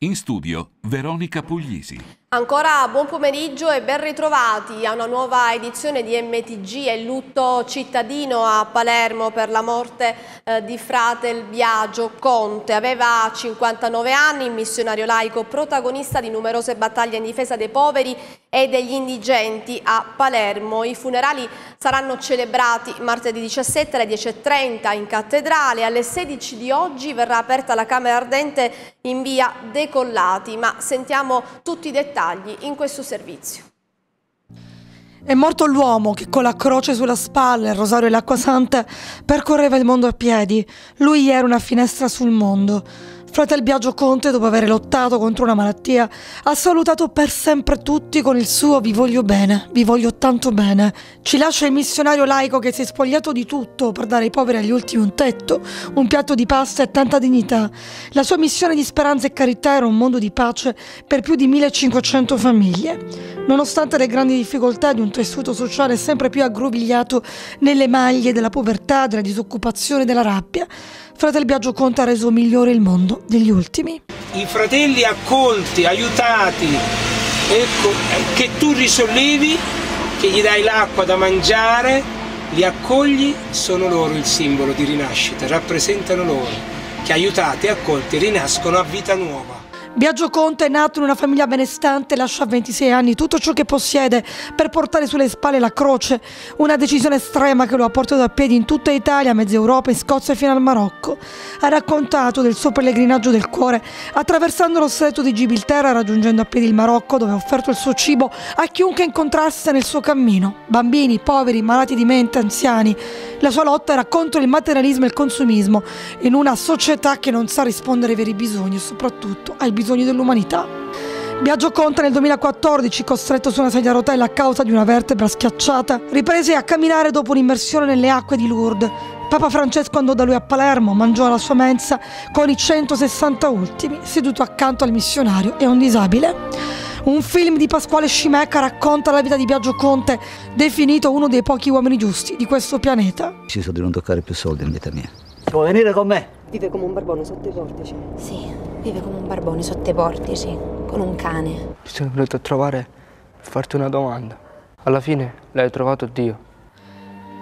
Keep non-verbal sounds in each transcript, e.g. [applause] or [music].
In studio Veronica Puglisi. Ancora buon pomeriggio e ben ritrovati a una nuova edizione di MTG e lutto cittadino a Palermo per la morte eh, di Fratel Biagio Conte. Aveva 59 anni, missionario laico, protagonista di numerose battaglie in difesa dei poveri e degli indigenti a Palermo. I funerali saranno celebrati martedì 17 alle 10.30 in cattedrale. Alle 16 di oggi verrà aperta la Camera Ardente in via Decollati, ma sentiamo tutti i dettagli tagli in questo servizio. È morto l'uomo che con la croce sulla spalla, il rosario e l'acqua santa percorreva il mondo a piedi. Lui era una finestra sul mondo. Fratel Biagio Conte, dopo aver lottato contro una malattia, ha salutato per sempre tutti con il suo Vi voglio bene, vi voglio tanto bene. Ci lascia il missionario laico che si è spogliato di tutto per dare ai poveri agli ultimi un tetto, un piatto di pasta e tanta dignità. La sua missione di speranza e carità era un mondo di pace per più di 1500 famiglie. Nonostante le grandi difficoltà di un tessuto sociale sempre più aggrovigliato nelle maglie della povertà, della disoccupazione e della rabbia, Fratel Biagio Conte ha reso migliore il mondo degli ultimi. I fratelli accolti, aiutati, ecco, eh, che tu risollevi, che gli dai l'acqua da mangiare, li accogli, sono loro il simbolo di rinascita, rappresentano loro, che aiutati, accolti, rinascono a vita nuova. Biagio Conte è nato in una famiglia benestante lascia a 26 anni tutto ciò che possiede per portare sulle spalle la croce, una decisione estrema che lo ha portato a piedi in tutta Italia, mezza Europa, in Scozia fino al Marocco. Ha raccontato del suo pellegrinaggio del cuore, attraversando lo stretto di Gibilterra, raggiungendo a piedi il Marocco, dove ha offerto il suo cibo a chiunque incontrasse nel suo cammino, bambini, poveri, malati di mente, anziani. La sua lotta era contro il materialismo e il consumismo, in una società che non sa rispondere ai veri bisogni soprattutto ai bisogni bisogni dell'umanità. Biagio Conte nel 2014, costretto su una sedia a rotella a causa di una vertebra schiacciata, riprese a camminare dopo un'immersione nelle acque di Lourdes. Papa Francesco andò da lui a Palermo, mangiò alla sua mensa con i 160 ultimi, seduto accanto al missionario e a un disabile. Un film di Pasquale Scimecca racconta la vita di Biagio Conte, definito uno dei pochi uomini giusti di questo pianeta. Deciso di non toccare più soldi in vita mia. Vuoi venire con me? Vive come un barbone sotto i portici. Sì. Vive come un barbone sotto i portici, con un cane. Ti sono venuto a trovare per farti una domanda. Alla fine l'hai trovato Dio.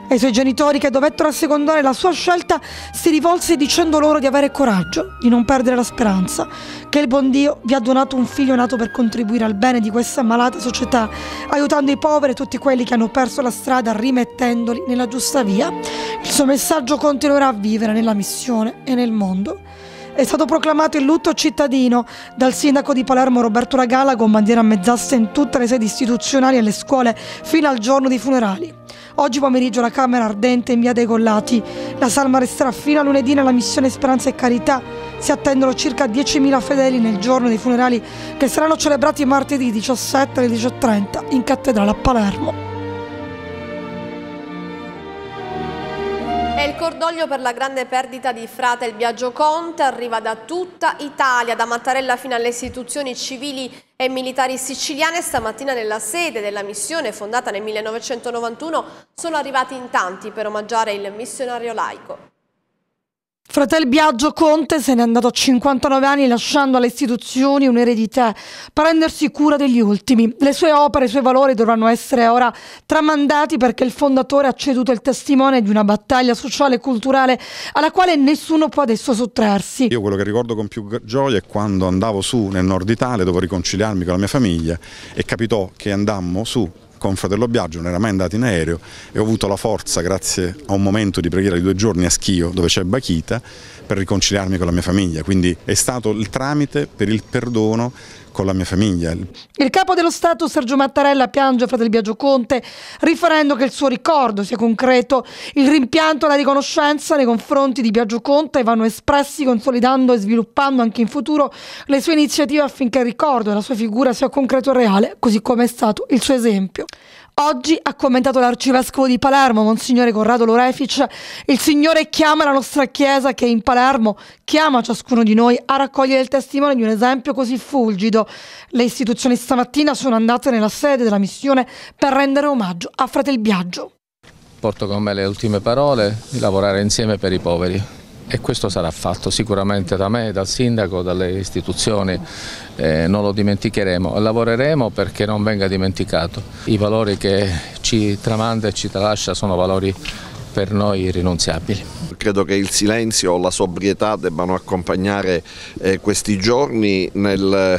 E i suoi genitori che dovettero assecondare la sua scelta si rivolse dicendo loro di avere coraggio, di non perdere la speranza, che il buon Dio vi ha donato un figlio nato per contribuire al bene di questa malata società, aiutando i poveri e tutti quelli che hanno perso la strada, rimettendoli nella giusta via. Il suo messaggio continuerà a vivere nella missione e nel mondo. È stato proclamato il lutto cittadino dal sindaco di Palermo Roberto Ragala con bandiera mezzasse in tutte le sedi istituzionali e le scuole fino al giorno dei funerali. Oggi pomeriggio la Camera Ardente in via dei Collati. La salma resterà fino a lunedì nella missione Speranza e Carità. Si attendono circa 10.000 fedeli nel giorno dei funerali che saranno celebrati martedì 17 alle 18.30 in cattedrale a Palermo. E il cordoglio per la grande perdita di frate il Biagio Conte arriva da tutta Italia, da Mattarella fino alle istituzioni civili e militari siciliane. Stamattina nella sede della missione fondata nel 1991 sono arrivati in tanti per omaggiare il missionario laico. Fratel Biagio Conte se n'è andato a 59 anni lasciando alle istituzioni un'eredità, prendersi cura degli ultimi. Le sue opere, i suoi valori dovranno essere ora tramandati perché il fondatore ha ceduto il testimone di una battaglia sociale e culturale alla quale nessuno può adesso sottrarsi. Io quello che ricordo con più gioia è quando andavo su nel nord Italia, dovevo riconciliarmi con la mia famiglia e capitò che andammo su con Fratello Biagio, non era mai andato in aereo e ho avuto la forza, grazie a un momento di preghiera di due giorni a Schio, dove c'è Bachita, per riconciliarmi con la mia famiglia. Quindi è stato il tramite per il perdono con la mia famiglia. Il capo dello Stato Sergio Mattarella piange Fratelli Biagio Conte riferendo che il suo ricordo sia concreto, il rimpianto e la riconoscenza nei confronti di Biagio Conte vanno espressi consolidando e sviluppando anche in futuro le sue iniziative affinché il ricordo della sua figura sia concreto e reale, così come è stato il suo esempio. Oggi ha commentato l'arcivescovo di Palermo, Monsignore Corrado Lorefic, il Signore chiama la nostra Chiesa che in Palermo chiama ciascuno di noi a raccogliere il testimone di un esempio così fulgido. Le istituzioni stamattina sono andate nella sede della missione per rendere omaggio a Fratel Biagio. Porto con me le ultime parole di lavorare insieme per i poveri e questo sarà fatto sicuramente da me, dal sindaco, dalle istituzioni, eh, non lo dimenticheremo, lavoreremo perché non venga dimenticato. I valori che ci tramanda e ci tralascia sono valori per noi irrinunziabili. Credo che il silenzio o la sobrietà debbano accompagnare eh, questi giorni nel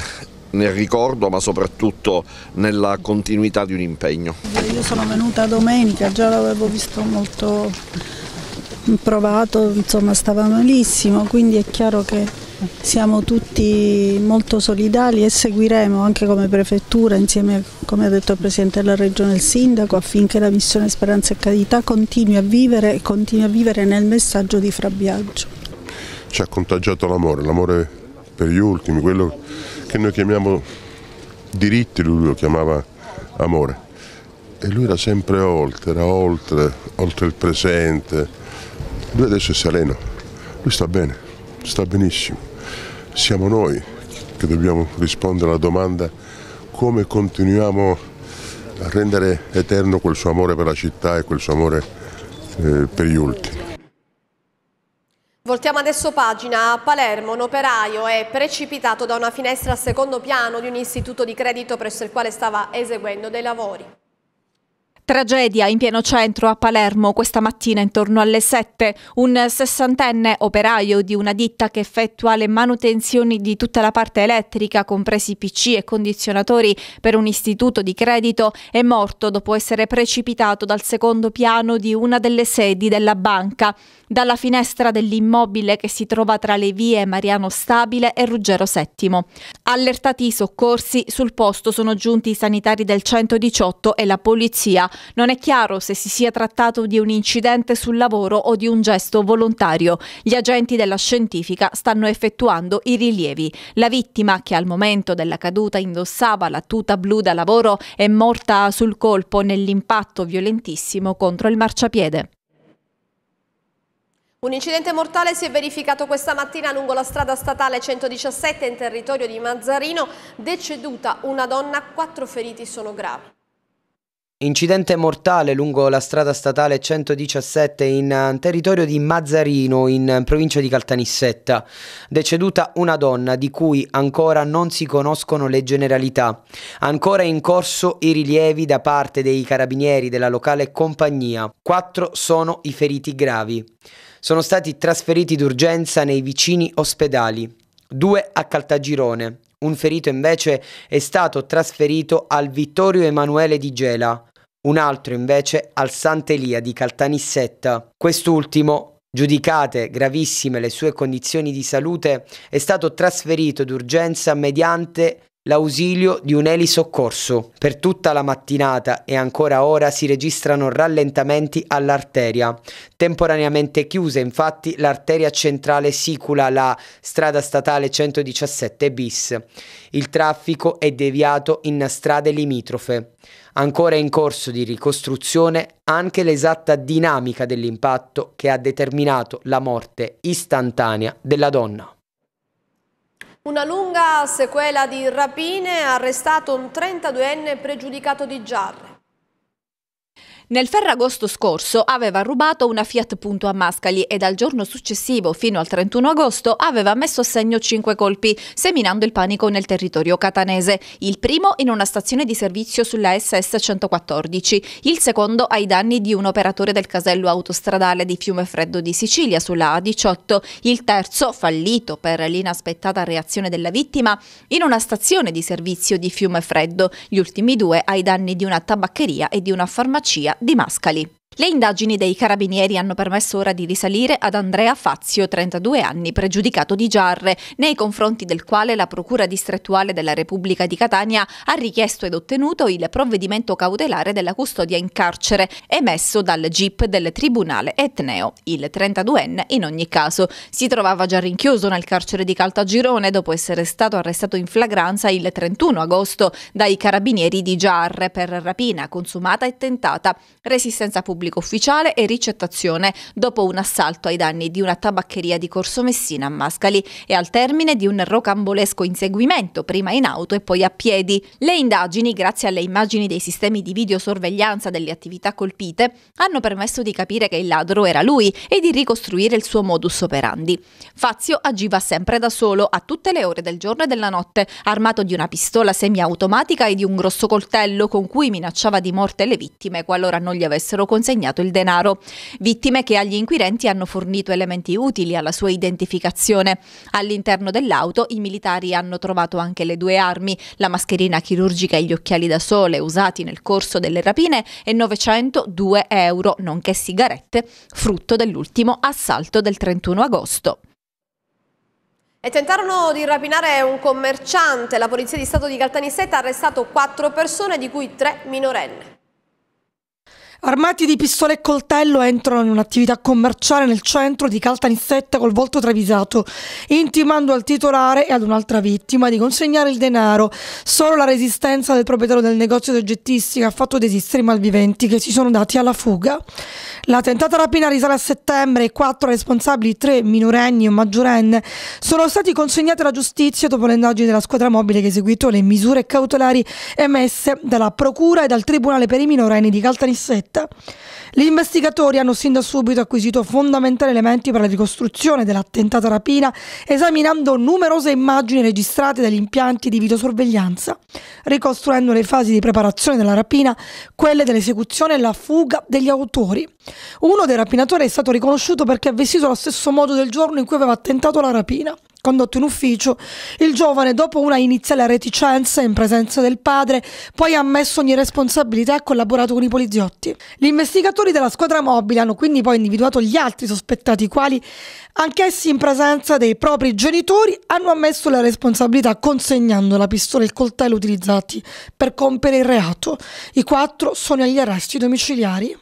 nel ricordo ma soprattutto nella continuità di un impegno. Io sono venuta domenica, già l'avevo visto molto provato, insomma stava malissimo, quindi è chiaro che siamo tutti molto solidali e seguiremo anche come prefettura insieme, come ha detto il Presidente della Regione e il Sindaco, affinché la missione Speranza e Carità continui a vivere e continui a vivere nel messaggio di Frabbiaggio. Ci ha contagiato l'amore, l'amore per gli ultimi, quello che noi chiamiamo diritti, lui lo chiamava amore. E lui era sempre oltre, era oltre, oltre il presente, lui adesso è sereno, lui sta bene, sta benissimo. Siamo noi che dobbiamo rispondere alla domanda come continuiamo a rendere eterno quel suo amore per la città e quel suo amore eh, per gli ultimi. Voltiamo adesso pagina. A Palermo un operaio è precipitato da una finestra al secondo piano di un istituto di credito presso il quale stava eseguendo dei lavori. Tragedia in pieno centro a Palermo questa mattina intorno alle 7. Un sessantenne operaio di una ditta che effettua le manutenzioni di tutta la parte elettrica, compresi PC e condizionatori per un istituto di credito, è morto dopo essere precipitato dal secondo piano di una delle sedi della banca dalla finestra dell'immobile che si trova tra le vie Mariano Stabile e Ruggero VII. Allertati i soccorsi, sul posto sono giunti i sanitari del 118 e la polizia. Non è chiaro se si sia trattato di un incidente sul lavoro o di un gesto volontario. Gli agenti della scientifica stanno effettuando i rilievi. La vittima, che al momento della caduta indossava la tuta blu da lavoro, è morta sul colpo nell'impatto violentissimo contro il marciapiede. Un incidente mortale si è verificato questa mattina lungo la strada statale 117 in territorio di Mazzarino, deceduta una donna, quattro feriti sono gravi. Incidente mortale lungo la strada statale 117 in eh, territorio di Mazzarino, in provincia di Caltanissetta. Deceduta una donna di cui ancora non si conoscono le generalità. Ancora in corso i rilievi da parte dei carabinieri della locale compagnia. Quattro sono i feriti gravi sono stati trasferiti d'urgenza nei vicini ospedali, due a Caltagirone. Un ferito invece è stato trasferito al Vittorio Emanuele di Gela, un altro invece al Sant'Elia di Caltanissetta. Quest'ultimo Giudicate gravissime le sue condizioni di salute, è stato trasferito d'urgenza mediante l'ausilio di un elisoccorso. Per tutta la mattinata e ancora ora si registrano rallentamenti all'arteria. Temporaneamente chiusa infatti l'arteria centrale sicula la strada statale 117 bis. Il traffico è deviato in strade limitrofe. Ancora in corso di ricostruzione anche l'esatta dinamica dell'impatto che ha determinato la morte istantanea della donna. Una lunga sequela di rapine ha arrestato un 32enne pregiudicato di Giarra. Nel ferragosto scorso aveva rubato una Fiat Punto a Mascali e dal giorno successivo fino al 31 agosto aveva messo a segno 5 colpi, seminando il panico nel territorio catanese. Il primo in una stazione di servizio sulla SS 114, il secondo ai danni di un operatore del casello autostradale di Fiume Freddo di Sicilia sulla A18, il terzo, fallito per l'inaspettata reazione della vittima, in una stazione di servizio di Fiume Freddo, gli ultimi due ai danni di una tabaccheria e di una farmacia di Mascali. Le indagini dei carabinieri hanno permesso ora di risalire ad Andrea Fazio, 32 anni, pregiudicato di Giarre, nei confronti del quale la Procura distrettuale della Repubblica di Catania ha richiesto ed ottenuto il provvedimento cautelare della custodia in carcere, emesso dal GIP del Tribunale Etneo. Il 32enne, in ogni caso, si trovava già rinchiuso nel carcere di Caltagirone dopo essere stato arrestato in flagranza il 31 agosto dai carabinieri di Giarre per rapina consumata e tentata, resistenza pubblica pubblico ufficiale e ricettazione dopo un assalto ai danni di una tabaccheria di Corso Messina a Mascali e al termine di un rocambolesco inseguimento prima in auto e poi a piedi. Le indagini, grazie alle immagini dei sistemi di videosorveglianza delle attività colpite, hanno permesso di capire che il ladro era lui e di ricostruire il suo modus operandi. Fazio agiva sempre da solo a tutte le ore del giorno e della notte, armato di una pistola semiautomatica e di un grosso coltello con cui minacciava di morte le vittime qualora non gli avessero consegnato consegnato il denaro, vittime che agli inquirenti hanno fornito elementi utili alla sua identificazione. All'interno dell'auto i militari hanno trovato anche le due armi, la mascherina chirurgica e gli occhiali da sole usati nel corso delle rapine e 902 euro, nonché sigarette, frutto dell'ultimo assalto del 31 agosto. E tentarono di rapinare un commerciante. La Polizia di Stato di Caltanissetta ha arrestato quattro persone, di cui tre minorenne. Armati di pistole e coltello entrano in un'attività commerciale nel centro di Caltanissetta col volto travisato, intimando al titolare e ad un'altra vittima di consegnare il denaro. Solo la resistenza del proprietario del negozio di oggettistica ha fatto desistere i malviventi che si sono dati alla fuga. La tentata rapina risale a settembre e quattro responsabili, tre minorenni e maggiorenne, sono stati consegnati alla giustizia dopo le indagini della squadra mobile che ha eseguito le misure cautelari emesse dalla Procura e dal Tribunale per i minorenni di Caltanissetta diretta. Gli investigatori hanno sin da subito acquisito fondamentali elementi per la ricostruzione dell'attentata rapina, esaminando numerose immagini registrate dagli impianti di videosorveglianza, ricostruendo le fasi di preparazione della rapina, quelle dell'esecuzione e la fuga degli autori. Uno dei rapinatori è stato riconosciuto perché ha vestito lo stesso modo del giorno in cui aveva attentato la rapina condotto in ufficio, il giovane, dopo una iniziale reticenza in presenza del padre, poi ha ammesso ogni responsabilità e ha collaborato con i poliziotti. Gli investigatori della squadra mobile hanno quindi poi individuato gli altri sospettati, i quali, anch'essi in presenza dei propri genitori, hanno ammesso la responsabilità consegnando la pistola e il coltello utilizzati per compiere il reato. I quattro sono agli arresti domiciliari.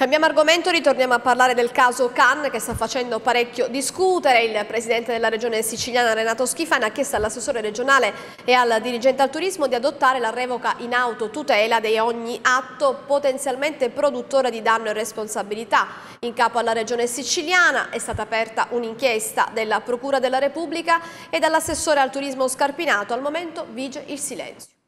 Cambiamo argomento, ritorniamo a parlare del caso Can che sta facendo parecchio discutere. Il presidente della regione siciliana Renato Schifani ha chiesto all'assessore regionale e al dirigente al turismo di adottare la revoca in autotutela di ogni atto potenzialmente produttore di danno e responsabilità. In capo alla regione siciliana è stata aperta un'inchiesta della Procura della Repubblica e dall'assessore al turismo Scarpinato. Al momento vige il silenzio.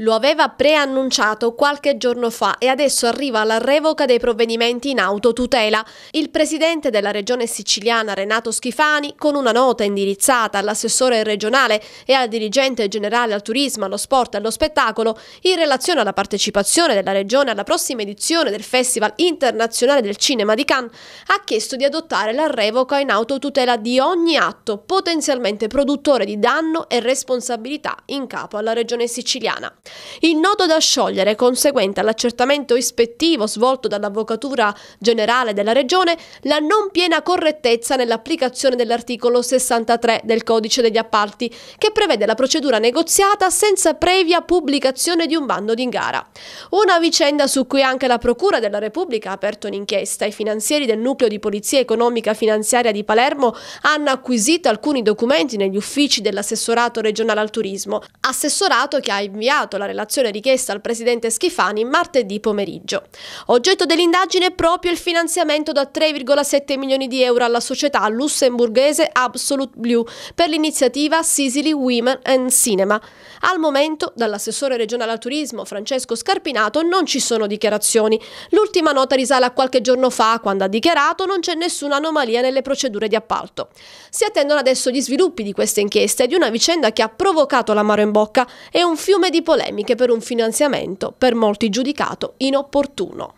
Lo aveva preannunciato qualche giorno fa e adesso arriva la revoca dei provvedimenti in autotutela. Il presidente della regione siciliana Renato Schifani, con una nota indirizzata all'assessore regionale e al dirigente generale al turismo, allo sport e allo spettacolo, in relazione alla partecipazione della regione alla prossima edizione del Festival internazionale del cinema di Cannes, ha chiesto di adottare la revoca in autotutela di ogni atto potenzialmente produttore di danno e responsabilità in capo alla regione siciliana. Il nodo da sciogliere conseguente all'accertamento ispettivo svolto dall'Avvocatura Generale della Regione la non piena correttezza nell'applicazione dell'articolo 63 del Codice degli Appalti, che prevede la procedura negoziata senza previa pubblicazione di un bando di gara. Una vicenda su cui anche la Procura della Repubblica ha aperto un'inchiesta. I finanzieri del Nucleo di Polizia Economica Finanziaria di Palermo hanno acquisito alcuni documenti negli uffici dell'assessorato regionale al turismo, assessorato che ha inviato la relazione richiesta al presidente Schifani martedì pomeriggio. Oggetto dell'indagine è proprio il finanziamento da 3,7 milioni di euro alla società lussemburghese Absolute Blue per l'iniziativa Sicily Women and Cinema. Al momento, dall'assessore regionale al turismo Francesco Scarpinato non ci sono dichiarazioni. L'ultima nota risale a qualche giorno fa, quando ha dichiarato non c'è nessuna anomalia nelle procedure di appalto. Si attendono adesso gli sviluppi di queste inchieste e di una vicenda che ha provocato l'amaro in bocca e un fiume di polemiche per un finanziamento per molti giudicato inopportuno.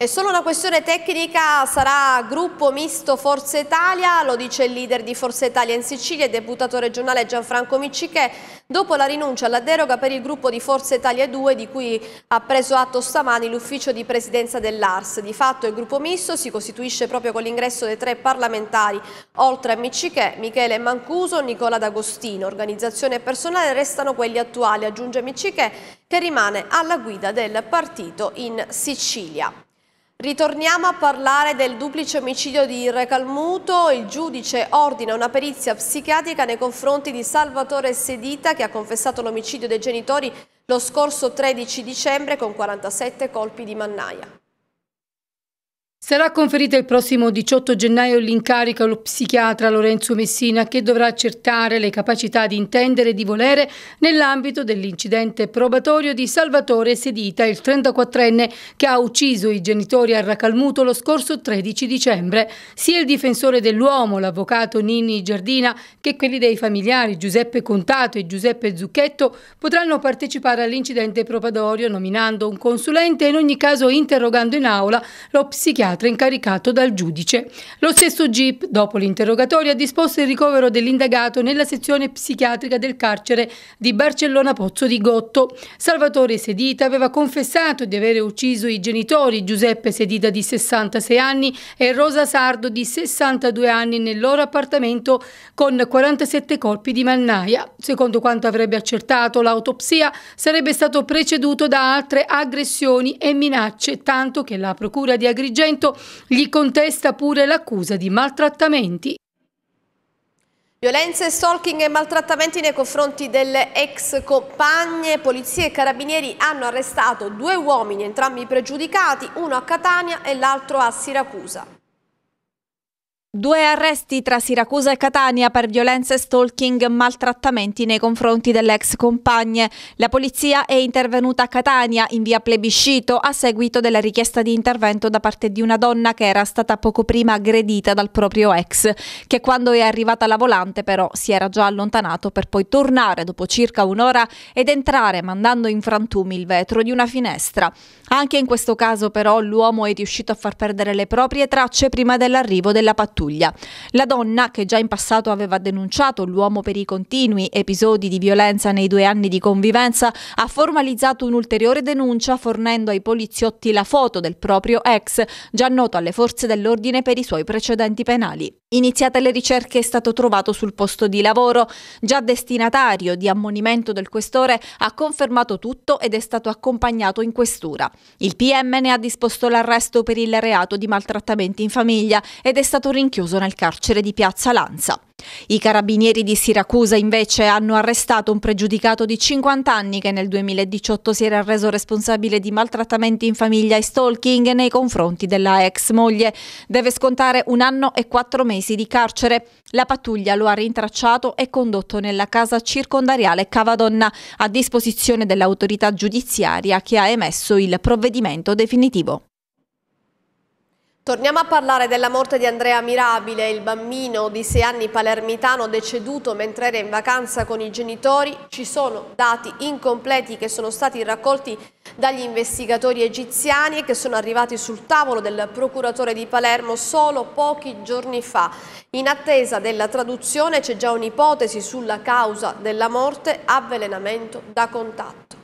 È solo una questione tecnica, sarà gruppo misto Forza Italia, lo dice il leader di Forza Italia in Sicilia e deputato regionale Gianfranco Miccichè, dopo la rinuncia alla deroga per il gruppo di Forza Italia 2 di cui ha preso atto stamani l'ufficio di presidenza dell'ARS. Di fatto il gruppo misto si costituisce proprio con l'ingresso dei tre parlamentari, oltre a Miccichè, Michele Mancuso, Nicola D'Agostino. Organizzazione e personale restano quelli attuali, aggiunge Miccichè, che rimane alla guida del partito in Sicilia. Ritorniamo a parlare del duplice omicidio di Recalmuto. Il giudice ordina una perizia psichiatrica nei confronti di Salvatore Sedita che ha confessato l'omicidio dei genitori lo scorso 13 dicembre con 47 colpi di mannaia. Sarà conferito il prossimo 18 gennaio l'incarico allo psichiatra Lorenzo Messina che dovrà accertare le capacità di intendere e di volere nell'ambito dell'incidente probatorio di Salvatore Sedita, il 34enne che ha ucciso i genitori a Racalmuto lo scorso 13 dicembre. Sia il difensore dell'uomo, l'avvocato Nini Giardina, che quelli dei familiari Giuseppe Contato e Giuseppe Zucchetto potranno partecipare all'incidente probatorio nominando un consulente e in ogni caso interrogando in aula lo psichiatra psichiatra incaricato dal giudice. Lo stesso GIP, dopo l'interrogatorio, ha disposto il ricovero dell'indagato nella sezione psichiatrica del carcere di Barcellona Pozzo di Gotto. Salvatore Sedita aveva confessato di avere ucciso i genitori Giuseppe Sedita di 66 anni e Rosa Sardo di 62 anni nel loro appartamento con 47 colpi di mannaia. Secondo quanto avrebbe accertato l'autopsia, sarebbe stato preceduto da altre aggressioni e minacce, tanto che la procura di Agrigento Benevento gli contesta pure l'accusa di maltrattamenti Violenze, stalking e maltrattamenti nei confronti delle ex compagne. Polizia e carabinieri hanno arrestato due uomini, entrambi pregiudicati, uno a Catania e l'altro a Siracusa. Due arresti tra Siracusa e Catania per violenza e stalking, maltrattamenti nei confronti delle ex compagne. La polizia è intervenuta a Catania in via plebiscito a seguito della richiesta di intervento da parte di una donna che era stata poco prima aggredita dal proprio ex, che quando è arrivata alla volante però si era già allontanato per poi tornare dopo circa un'ora ed entrare mandando in frantumi il vetro di una finestra. Anche in questo caso però l'uomo è riuscito a far perdere le proprie tracce prima dell'arrivo della pattuglia pattuglia. La donna, che già in passato aveva denunciato l'uomo per i continui episodi di violenza nei due anni di convivenza, ha formalizzato un'ulteriore denuncia fornendo ai poliziotti la foto del proprio ex, già noto alle forze dell'ordine per i suoi precedenti penali. Iniziate le ricerche è stato trovato sul posto di lavoro, già destinatario di ammonimento del questore, ha confermato tutto ed è stato accompagnato in questura. Il PM ne ha disposto l'arresto per il reato di maltrattamenti in famiglia ed è stato rinchiuso rinchiuso nel carcere di Piazza Lanza. I carabinieri di Siracusa invece hanno arrestato un pregiudicato di 50 anni che nel 2018 si era reso responsabile di maltrattamenti in famiglia e stalking nei confronti della ex moglie. Deve scontare un anno e quattro mesi di carcere. La pattuglia lo ha rintracciato e condotto nella casa circondariale Cavadonna a disposizione dell'autorità giudiziaria che ha emesso il provvedimento definitivo. Torniamo a parlare della morte di Andrea Mirabile, il bambino di 6 anni palermitano deceduto mentre era in vacanza con i genitori. Ci sono dati incompleti che sono stati raccolti dagli investigatori egiziani e che sono arrivati sul tavolo del procuratore di Palermo solo pochi giorni fa. In attesa della traduzione c'è già un'ipotesi sulla causa della morte, avvelenamento da contatto.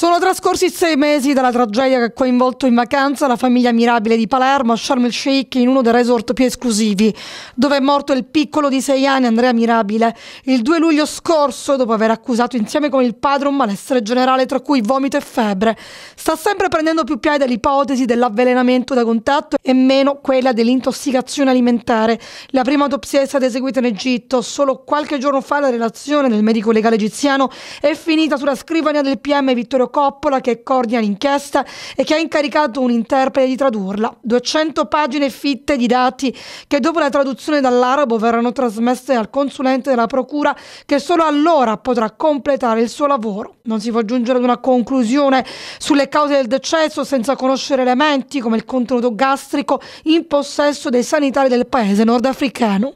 Sono trascorsi sei mesi dalla tragedia che ha coinvolto in vacanza la famiglia mirabile di Palermo a Sharm el Sheikh in uno dei resort più esclusivi, dove è morto il piccolo di sei anni Andrea Mirabile il 2 luglio scorso dopo aver accusato insieme con il padre un malessere generale tra cui vomito e febbre. Sta sempre prendendo più piede l'ipotesi dell'avvelenamento da contatto e meno quella dell'intossicazione alimentare. La prima autopsia è stata eseguita in Egitto. Solo qualche giorno fa la relazione del medico legale egiziano è finita sulla scrivania del PM Vittorio Coppola che coordina l'inchiesta e che ha incaricato un interprete di tradurla. 200 pagine fitte di dati che dopo la traduzione dall'arabo verranno trasmesse al consulente della procura che solo allora potrà completare il suo lavoro. Non si può giungere ad una conclusione sulle cause del decesso senza conoscere elementi come il contenuto gastrico in possesso dei sanitari del paese nordafricano.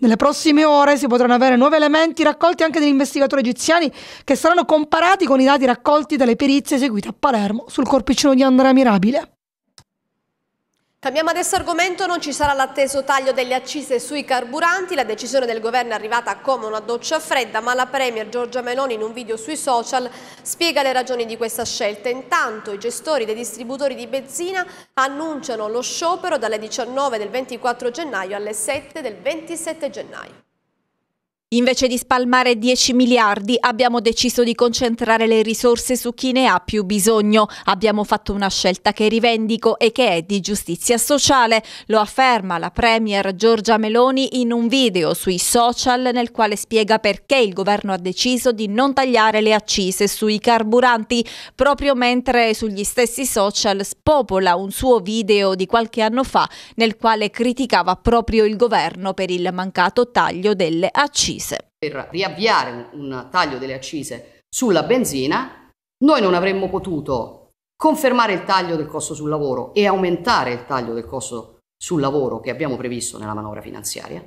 Nelle prossime ore si potranno avere nuovi elementi raccolti anche dagli investigatori egiziani che saranno comparati con i dati raccolti dalle perizie eseguite a Palermo sul corpicino di Andrea Mirabile. Cambiamo adesso argomento, non ci sarà l'atteso taglio delle accise sui carburanti, la decisione del governo è arrivata come una doccia fredda, ma la Premier Giorgia Meloni in un video sui social spiega le ragioni di questa scelta. Intanto i gestori dei distributori di benzina annunciano lo sciopero dalle 19 del 24 gennaio alle 7 del 27 gennaio. Invece di spalmare 10 miliardi abbiamo deciso di concentrare le risorse su chi ne ha più bisogno. Abbiamo fatto una scelta che rivendico e che è di giustizia sociale. Lo afferma la Premier Giorgia Meloni in un video sui social nel quale spiega perché il governo ha deciso di non tagliare le accise sui carburanti, proprio mentre sugli stessi social spopola un suo video di qualche anno fa nel quale criticava proprio il governo per il mancato taglio delle accise accise. Per riavviare un taglio delle accise sulla benzina, noi non avremmo potuto confermare il taglio del costo sul lavoro e aumentare il taglio del costo sul lavoro che abbiamo previsto nella manovra finanziaria,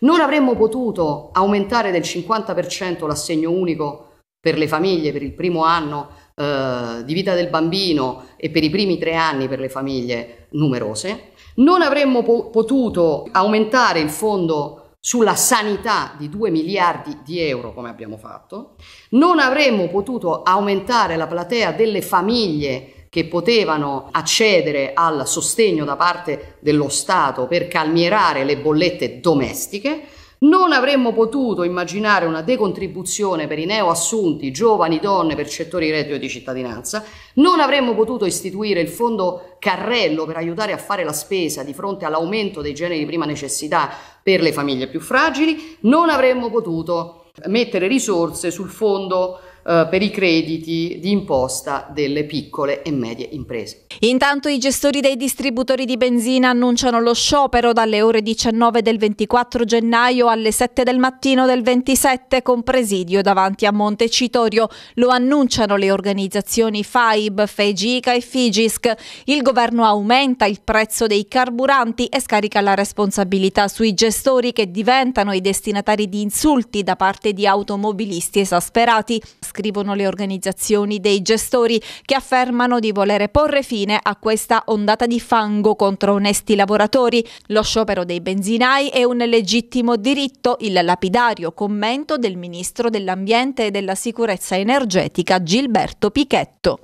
non avremmo potuto aumentare del 50% l'assegno unico per le famiglie per il primo anno eh, di vita del bambino e per i primi tre anni per le famiglie numerose, non avremmo po- potuto aumentare il fondo sulla sanità di 2 miliardi di euro come abbiamo fatto, non avremmo potuto aumentare la platea delle famiglie che potevano accedere al sostegno da parte dello Stato per calmierare le bollette domestiche, non avremmo potuto immaginare una decontribuzione per i neoassunti, giovani donne percettori di reddito di cittadinanza, non avremmo potuto istituire il fondo carrello per aiutare a fare la spesa di fronte all'aumento dei generi di prima necessità per le famiglie più fragili, non avremmo potuto mettere risorse sul fondo eh, per i crediti di imposta delle piccole e medie imprese. Intanto i gestori dei distributori di benzina annunciano lo sciopero dalle ore 19 del 24 gennaio alle 7 del mattino del 27 con presidio davanti a Montecitorio. Lo annunciano le organizzazioni FAIB, FEGICA e FIGISC. Il governo aumenta il prezzo dei carburanti e scarica la responsabilità sui gestori che diventano i destinatari di insulti da parte di automobilisti esasperati scrivono le organizzazioni dei gestori che affermano di volere porre fine a questa ondata di fango contro onesti lavoratori. Lo sciopero dei benzinai è un legittimo diritto, il lapidario commento del ministro dell'Ambiente e della Sicurezza Energetica Gilberto Pichetto.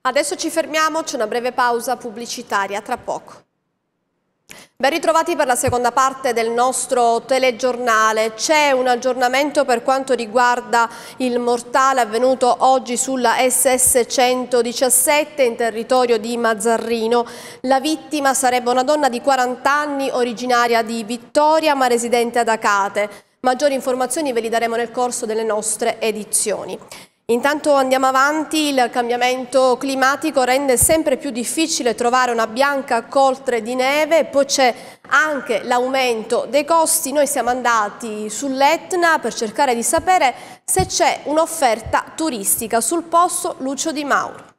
Adesso ci fermiamo, c'è una breve pausa pubblicitaria, tra poco. Ben ritrovati per la seconda parte del nostro telegiornale. C'è un aggiornamento per quanto riguarda il mortale avvenuto oggi sulla SS 117 in territorio di Mazzarrino. La vittima sarebbe una donna di 40 anni originaria di Vittoria ma residente ad Acate. Maggiori informazioni ve li daremo nel corso delle nostre edizioni. Intanto andiamo avanti, il cambiamento climatico rende sempre più difficile trovare una bianca coltre di neve, poi c'è anche l'aumento dei costi. Noi siamo andati sull'Etna per cercare di sapere se c'è un'offerta turistica. Sul posto Lucio Di Mauro.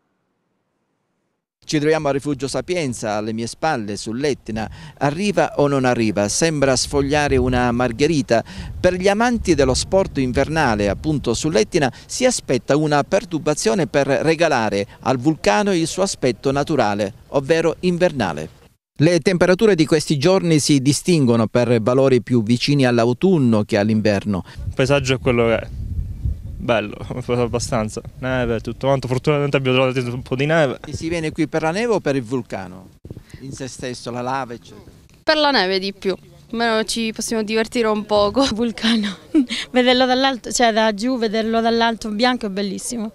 Ci troviamo al Rifugio Sapienza, alle mie spalle, sull'Etna. Arriva o non arriva? Sembra sfogliare una margherita. Per gli amanti dello sport invernale, appunto sull'Etna, si aspetta una perturbazione per regalare al vulcano il suo aspetto naturale, ovvero invernale. Le temperature di questi giorni si distinguono per valori più vicini all'autunno che all'inverno. Il paesaggio è quello che è bello, [laughs] abbastanza. Neve, tutto quanto, fortunatamente abbiamo trovato un po' di neve. E si viene qui per la neve o per il vulcano? In se stesso, la lava, eccetera? Per la neve di più, almeno ci possiamo divertire un poco. Il [laughs] vulcano, vederlo dall'alto, cioè da giù, vederlo dall'alto bianco è bellissimo.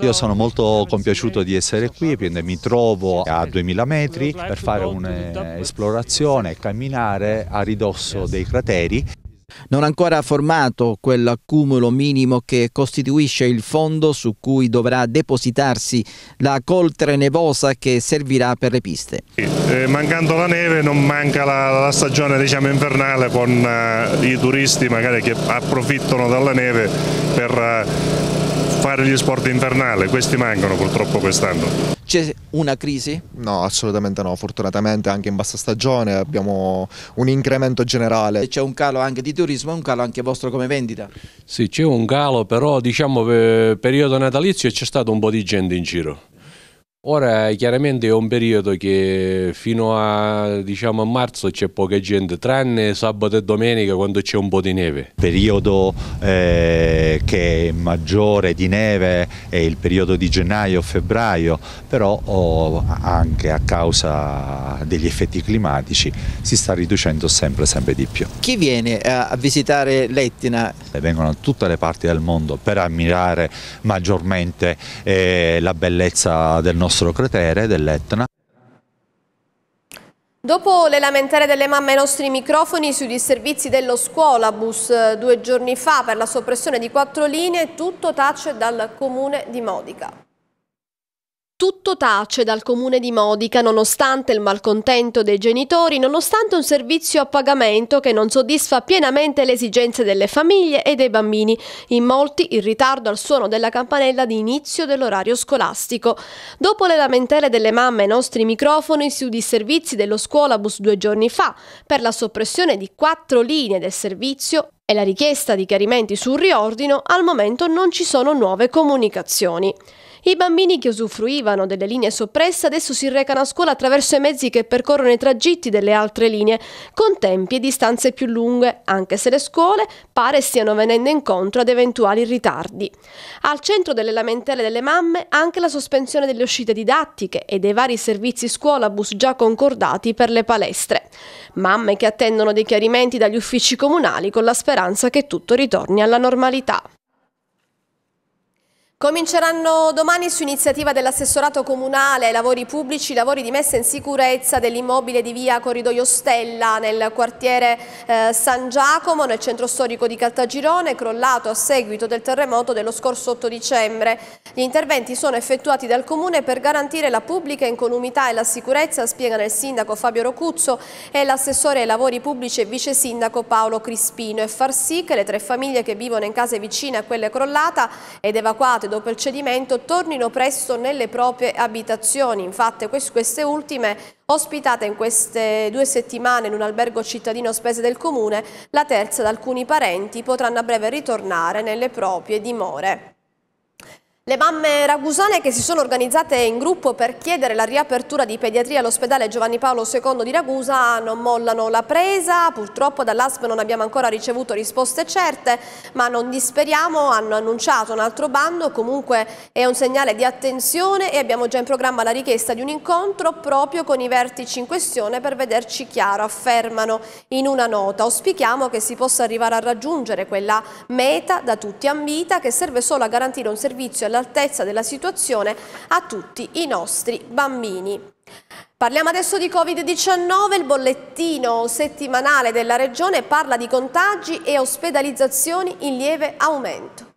Io sono molto compiaciuto di essere qui, quindi mi trovo a 2000 metri per fare un'esplorazione e camminare a ridosso dei crateri non ancora formato quell'accumulo minimo che costituisce il fondo su cui dovrà depositarsi la coltre nevosa che servirà per le piste. Eh, mancando la neve non manca la, la stagione diciamo, invernale con eh, i turisti magari che approfittano della neve per eh, fare gli sport invernali, questi mancano purtroppo quest'anno. C'è una crisi? No, assolutamente no, fortunatamente anche in bassa stagione abbiamo un incremento generale. C'è un calo anche di turismo e un calo anche vostro come vendita? Sì, c'è un calo, però diciamo per periodo natalizio c'è stato un po' di gente in giro Ora chiaramente è un periodo che fino a, diciamo, marzo c'è poca gente, tranne sabato e domenica quando c'è un po' di neve. Il Periodo eh, che è maggiore di neve è il periodo di gennaio-febbraio, però oh, anche a causa degli effetti climatici si sta riducendo sempre sempre di più. Chi viene a visitare l'Etna? Eh, vengono da tutte le parti del mondo per ammirare maggiormente eh, la bellezza del nostro nostro cratere dell'Etna. Dopo le lamentele delle mamme ai nostri microfoni sui disservizi dello scuolabus due giorni fa per la soppressione di quattro linee, tutto tace dal comune di Modica. Tutto tace dal comune di Modica nonostante il malcontento dei genitori, nonostante un servizio a pagamento che non soddisfa pienamente le esigenze delle famiglie e dei bambini, in molti il ritardo al suono della campanella di inizio dell'orario scolastico. Dopo le lamentele delle mamme ai nostri microfoni sui udì servizi dello scuolabus due giorni fa per la soppressione di quattro linee del servizio e la richiesta di chiarimenti sul riordino, al momento non ci sono nuove comunicazioni. I bambini che usufruivano delle linee soppresse adesso si recano a scuola attraverso i mezzi che percorrono i tragitti delle altre linee, con tempi e distanze più lunghe, anche se le scuole pare stiano venendo incontro ad eventuali ritardi. Al centro delle lamentele delle mamme anche la sospensione delle uscite didattiche e dei vari servizi scuolabus già concordati per le palestre. Mamme che attendono dei chiarimenti dagli uffici comunali con la speranza che tutto ritorni alla normalità. Cominceranno domani su iniziativa dell'assessorato comunale ai lavori pubblici i lavori di messa in sicurezza dell'immobile di via Corridoio Stella nel quartiere eh, San Giacomo nel centro storico di Caltagirone crollato a seguito del terremoto dello scorso 8 dicembre. Gli interventi sono effettuati dal comune per garantire la pubblica incolumità e la sicurezza spiegano il sindaco Fabio Rocuzzo e l'assessore ai lavori pubblici e vice sindaco Paolo Crispino e far sì che le tre famiglie che vivono in case vicine a quelle crollata ed evacuate dopo il cedimento tornino presto nelle proprie abitazioni. Infatti queste ultime, ospitate in queste due settimane in un albergo cittadino a spese del comune, la terza da alcuni parenti potranno a breve ritornare nelle proprie dimore. Le mamme ragusane che si sono organizzate in gruppo per chiedere la riapertura di pediatria all'ospedale Giovanni Paolo II di Ragusa non mollano la presa, purtroppo dall'ASP non abbiamo ancora ricevuto risposte certe, ma non disperiamo, hanno annunciato un altro bando, comunque è un segnale di attenzione e abbiamo già in programma la richiesta di un incontro proprio con i vertici in questione per vederci chiaro, affermano in una nota. Auspichiamo che si possa arrivare a raggiungere quella meta da tutti ambita che serve solo a garantire un servizio all'altezza della situazione a tutti i nostri bambini. Parliamo adesso di Covid-19, il bollettino settimanale della Regione parla di contagi e ospedalizzazioni in lieve aumento.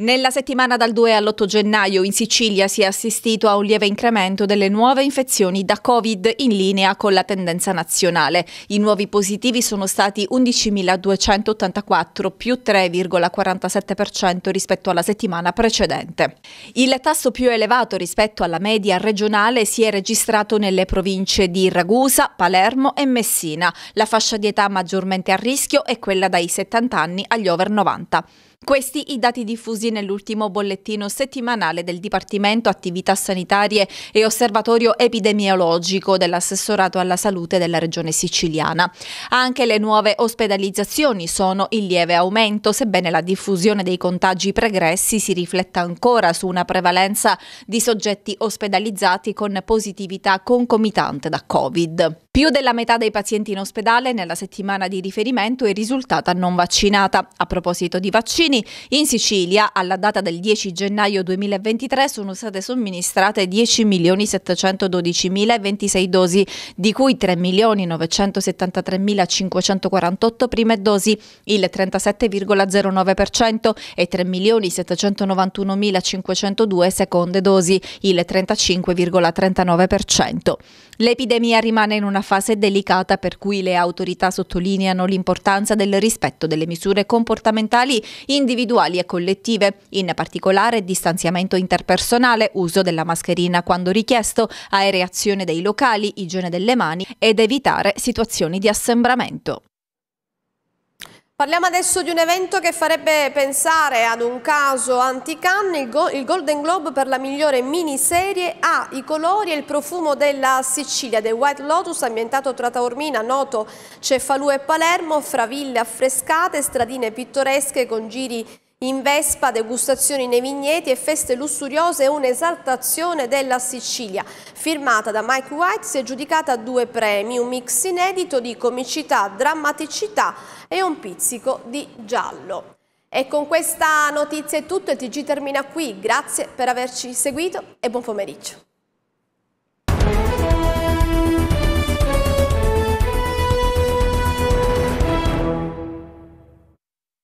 Nella settimana dal 2 all'8 gennaio in Sicilia si è assistito a un lieve incremento delle nuove infezioni da Covid in linea con la tendenza nazionale. I nuovi positivi sono stati 11.284 più 3,47% rispetto alla settimana precedente. Il tasso più elevato rispetto alla media regionale si è registrato nelle province di Ragusa, Palermo e Messina. La fascia di età maggiormente a rischio è quella dai 70 anni agli over 90. Questi i dati diffusi nell'ultimo bollettino settimanale del Dipartimento Attività Sanitarie e Osservatorio Epidemiologico dell'assessorato alla salute della regione siciliana. Anche le nuove ospedalizzazioni sono in lieve aumento, sebbene la diffusione dei contagi pregressi si rifletta ancora su una prevalenza di soggetti ospedalizzati con positività concomitante da Covid. Più della metà dei pazienti in ospedale nella settimana di riferimento è risultata non vaccinata. A proposito di vaccini, in Sicilia alla data del 10 gennaio 2023 sono state somministrate 10.712.026 dosi, di cui 3.973.548 prime dosi, il 37,09% e 3.791.502 seconde dosi, il 35,39%. L'epidemia rimane in una fase delicata per cui le autorità sottolineano l'importanza del rispetto delle misure comportamentali individuali e collettive, in particolare distanziamento interpersonale, uso della mascherina quando richiesto, aereazione dei locali, igiene delle mani ed evitare situazioni di assembramento. Parliamo adesso di un evento che farebbe pensare ad un caso antican, il, Go il Golden Globe per la migliore miniserie ha i colori e il profumo della Sicilia, The White Lotus ambientato tra Taormina, Noto, Cefalù e Palermo, fra ville affrescate, stradine pittoresche con giri in Vespa, degustazioni nei vigneti e feste lussuriose un'esaltazione della Sicilia. Firmata da Mike White si è giudicata due premi, un mix inedito di comicità, drammaticità e un pizzico di giallo. E con questa notizia è tutto, il TG termina qui. Grazie per averci seguito e buon pomeriggio.